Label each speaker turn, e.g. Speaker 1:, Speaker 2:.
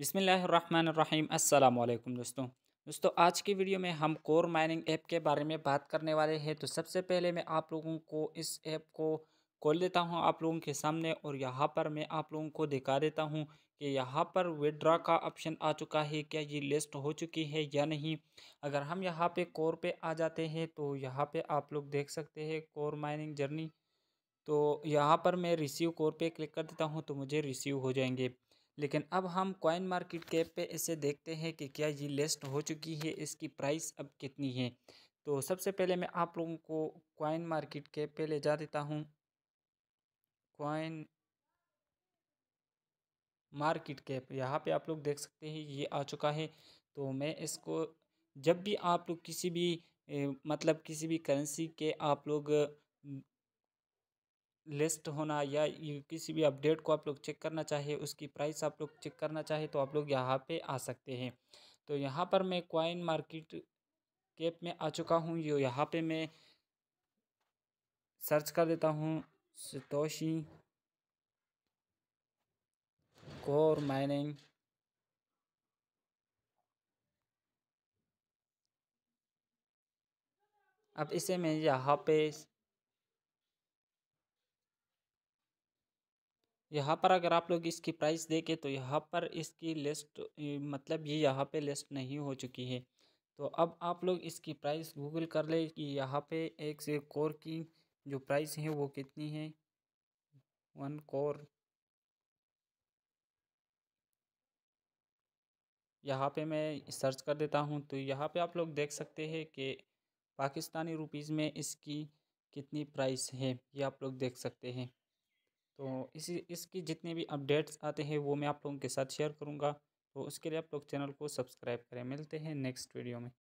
Speaker 1: बिसमीम् अल्लाम दोस्तों दोस्तों आज की वीडियो में हम कोर माइनिंग ऐप के बारे में बात करने वाले हैं तो सबसे पहले मैं आप लोगों को इस ऐप को खोल देता हूं आप लोगों के सामने और यहां पर मैं आप लोगों को दिखा देता हूं कि यहां पर विड्रा का ऑप्शन आ चुका है क्या ये लिस्ट हो चुकी है या नहीं अगर हम यहाँ पर कोर पर आ जाते हैं तो यहाँ पर आप लोग देख सकते हैं कोर माइनिंग जर्नी तो यहाँ पर मैं रिसीव कोर पर क्लिक कर देता हूँ तो मुझे रिसीव हो जाएंगे लेकिन अब हम कॉइन मार्केट कैप पे इसे देखते हैं कि क्या ये लिस्ट हो चुकी है इसकी प्राइस अब कितनी है तो सबसे पहले मैं आप लोगों को कॉइन मार्केट कैप पे ले जा देता हूँ कॉइन मार्केट कैप यहाँ पे आप लोग देख सकते हैं ये आ चुका है तो मैं इसको जब भी आप लोग किसी भी ए, मतलब किसी भी करेंसी के आप लोग लिस्ट होना या किसी भी अपडेट को आप लोग चेक करना चाहिए उसकी प्राइस आप लोग चेक करना चाहिए तो आप लोग यहाँ पे आ सकते हैं तो यहाँ पर मैं क्वाइन मार्केट कैप में आ चुका हूँ यो यहाँ पे मैं सर्च कर देता हूँ सतोशी कोर माइनिंग अब इसे मैं यहाँ पे यहाँ पर अगर आप लोग इसकी प्राइस देखें तो यहाँ पर इसकी लिस्ट मतलब ये यहाँ पे लिस्ट नहीं हो चुकी है तो अब आप लोग इसकी प्राइस गूगल कर ले कि यहाँ पे एक से कोर की जो प्राइस है वो कितनी है वन कोर यहाँ पे मैं सर्च कर देता हूँ तो यहाँ पे आप लोग देख सकते हैं कि पाकिस्तानी रुपीज़ में इसकी कितनी प्राइस है ये आप लोग देख सकते हैं तो इसी इसकी जितने भी अपडेट्स आते हैं वो मैं आप लोगों के साथ शेयर करूँगा तो उसके लिए आप लोग चैनल को सब्सक्राइब करें मिलते हैं नेक्स्ट वीडियो में